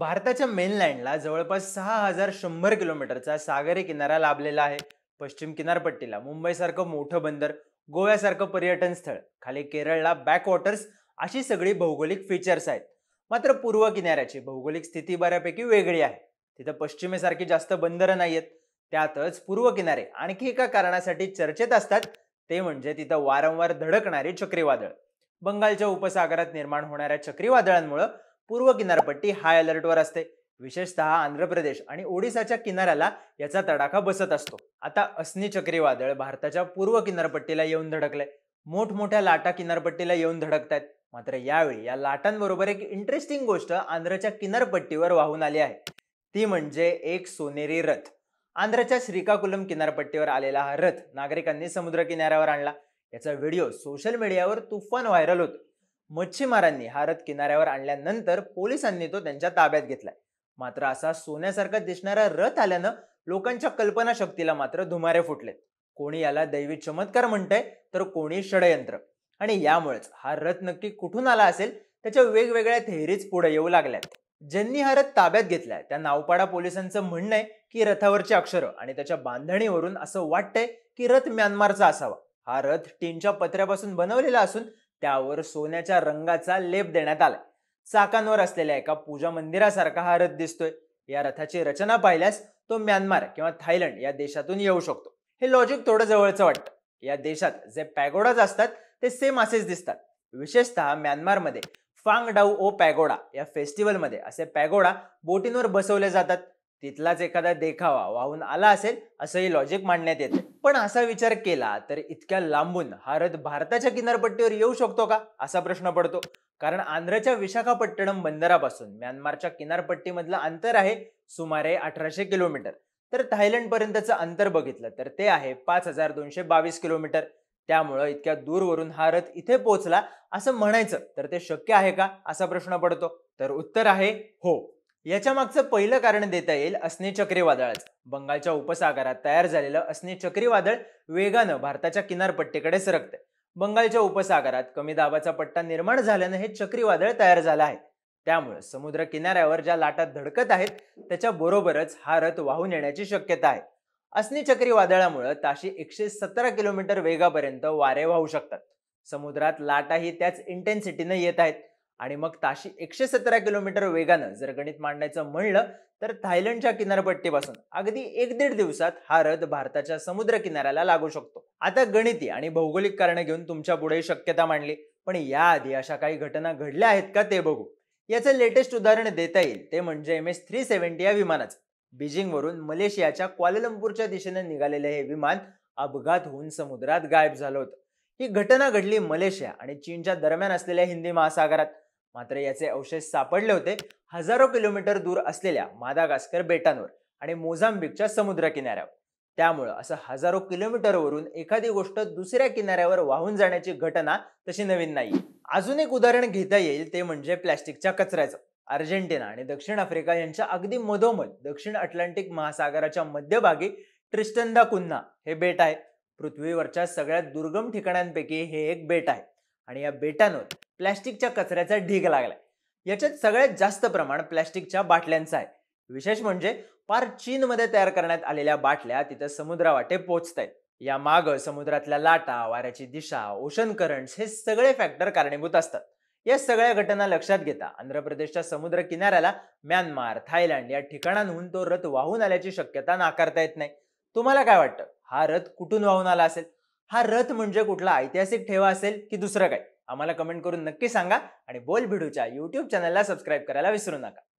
भारताच्या मेनलँडला जवळपास सहा हजार शंभर किलोमीटरचा सागरी किनारा लाभलेला आहे पश्चिम किनारपट्टीला मुंबईसारखं मोठं बंदर गोव्यासारखं पर्यटन स्थळ खाली केरळला बॅकवॉटर्स अशी सगळी भौगोलिक फीचर्स आहेत मात्र पूर्व किनाऱ्याची भौगोलिक स्थिती बऱ्यापैकी वेगळी आहे तिथं पश्चिमेसारखी जास्त बंदरं नाही आहेत त्यातच पूर्व किनारे आणखी एका कारणासाठी चर्चेत असतात ते म्हणजे तिथं वारंवार धडकणारी चक्रीवादळ बंगालच्या उपसागरात निर्माण होणाऱ्या चक्रीवादळांमुळं पूर्व किनारपट्टी हाय अलर्टवर असते विशेषतः आंध्र प्रदेश आणि ओडिसाच्या किनाऱ्याला याचा तडाखा बसत असतो आता अस्नी चक्रीवादळ भारताच्या पूर्व किनारपट्टीला येऊन धडकलंय मोठमोठ्या लाटा किनारपट्टीला येऊन धडकत आहेत मात्र यावेळी या लाटांबरोबर एक इंटरेस्टिंग गोष्ट आंध्रच्या किनारपट्टीवर वाहून आली आहे ती म्हणजे एक सोनेरी रथ आंध्रच्या श्रीकाकुलम किनारपट्टीवर आलेला हा रथ नागरिकांनी समुद्र किनाऱ्यावर आणला याचा व्हिडिओ सोशल मीडियावर तुफान व्हायरल होतो मच्छीमारांनी हा रथ किनाऱ्यावर आणल्यानंतर पोलिसांनी तो त्यांच्या ताब्यात घेतलाय मात्र असा सोन्यासारखा दिसणारा रथ आल्यानं लोकांच्या कल्पनाशक्तीला मात्र धुमारे फुटलेत कोणी याला दैवी चमत्कार म्हणतंय तर कोणी षडयंत्र आणि यामुळेच हा रथ नक्की कुठून आला असेल त्याच्या वेगवेगळ्या थेरीज पुढे येऊ लागल्यात ज्यांनी हा रथ ताब्यात घेतलाय त्या नावपाडा पोलिसांचं म्हणणं आहे की रथावरची अक्षरं आणि त्याच्या बांधणीवरून असं वाटतंय की रथ म्यानमारचा असावा हा रथ टीनच्या पत्र्यापासून बनवलेला असून त्यावर सोन्याच्या रंगाचा लेप देण्यात आला चाकांवर असलेल्या एका पूजा मंदिरासारखा हा रथ दिसतोय या रथाची रचना पाहिल्यास तो म्यानमार किंवा थायलंड या देशातून येऊ शकतो हे लॉजिक थोडं जवळचं वाटतं या देशात जे पॅगोडाज असतात ते सेम असेच दिसतात विशेषतः म्यानमारमध्ये फांग डाऊ ओ पॅगोडा या फेस्टिवलमध्ये असे पॅगोडा बोटींवर बसवले जातात तिथलाच एखादा देखावा वाहून आला असेल असंही लॉजिक मांडण्यात येते पण असा विचार केला तर इतक्या लांबून हा रथ भारताच्या किनारपट्टीवर येऊ शकतो का असा प्रश्न पडतो कारण आंध्रच्या विशाखापट्टणम बंदरापासून म्यानमारच्या किनारपट्टीमधलं अंतर आहे सुमारे अठराशे किलोमीटर तर थायलंड थायलंडपर्यंतचं अंतर बघितलं तर ते आहे पाच हजार दोनशे बावीस किलोमीटर त्यामुळं इतक्या दूरवरून हा रथ इथे पोहोचला असं म्हणायचं तर ते शक्य आहे का असा प्रश्न पडतो तर उत्तर आहे हो याच्या मागचं पहिलं कारण देता येईल असणे चक्रीवादळाचं बंगालच्या उपसागरात तयार झालेलं असणे चक्रीवादळ वेगानं भारताच्या किनारपट्टीकडे सरकते बंगालच्या उपसागरात कमी दाबाचा पट्टा निर्माण झाल्यानं हे चक्रीवादळ तयार झालं आहे त्यामुळे समुद्र किनाऱ्यावर ज्या लाटा धडकत आहेत त्याच्या बरोबरच हा रथ वाहून येण्याची शक्यता आहे असणे चक्रीवादळामुळे ताशी एकशे सतरा किलोमीटर वेगापर्यंत वारे वाहू शकतात समुद्रात लाटाही त्याच इंटेन्सिटीनं येत आहेत आणि मग ताशी एकशे सतरा किलोमीटर वेगानं जर गणित मांडायचं म्हणलं तर थायलंडच्या किनारपट्टीपासून अगदी एक दीड दिवसात हा रथ भारताच्या समुद्र किनाऱ्याला लागू शकतो आता गणिती आणि भौगोलिक कारण घेऊन तुमच्या पुढे शक्यता मांडली पण याआधी अशा काही घटना घडल्या आहेत का ते बघू याचं लेटेस्ट उदाहरण देता येईल ते म्हणजे एम एस थ्री सेव्हन्टी या विमानाचं बीजिंगवरून मलेशियाच्या क्वालिलंपूरच्या दिशेने निघालेलं हे विमान अपघात होऊन समुद्रात गायब झालं होतं ही घटना घडली मलेशिया आणि चीनच्या दरम्यान असलेल्या हिंदी महासागरात मात्र याचे अवशेष सापडले होते हजारो किलोमीटर दूर असलेल्या मादागास्कर बेटांवर आणि मोझांबिकच्या किनाऱ्यावर त्यामुळं असं हजारो किलोमीटरवरून एखादी गोष्ट दुसऱ्या किनाऱ्यावर वाहून जाण्याची घटना तशी नवीन नाही अजून एक उदाहरण घेता येईल ते म्हणजे प्लॅस्टिकच्या कचऱ्याचं अर्जेंटिना आणि दक्षिण आफ्रिका यांच्या अगदी मधोमध दक्षिण अटलांटिक महासागराच्या मध्यभागी ट्रिस्टंदा कुन्हा हे बेट आहे पृथ्वीवरच्या सगळ्यात दुर्गम ठिकाणांपैकी हे एक बेट आहे आणि या बेटांवर प्लॅस्टिकच्या कचऱ्याचा ढीग लागलाय याच्यात सगळ्यात जास्त प्रमाण प्लॅस्टिकच्या बाटल्यांचं आहे विशेष म्हणजे पार चीनमध्ये तयार करण्यात आलेल्या बाटल्या तिथं समुद्रावाटे पोचत आहेत या माग समुद्रातल्या लाटा वाऱ्याची दिशा ओशन करंट्स हे सगळे फॅक्टर कारणीभूत असतात या सगळ्या घटना लक्षात घेता आंध्र प्रदेशच्या समुद्र किनाऱ्याला म्यानमार थायलंड या ठिकाणांहून तो रथ वाहून आल्याची शक्यता नाकारता येत नाही तुम्हाला काय वाटतं हा रथ कुठून वाहून आला असेल हा रथ म्हणजे कुठला ऐतिहासिक ठेवा असेल की दुसरं काय आम्हाला कमेंट करून नक्की सांगा आणि बोल भिडूच्या युट्यूब चॅनलला सबस्क्राईब करायला विसरू नका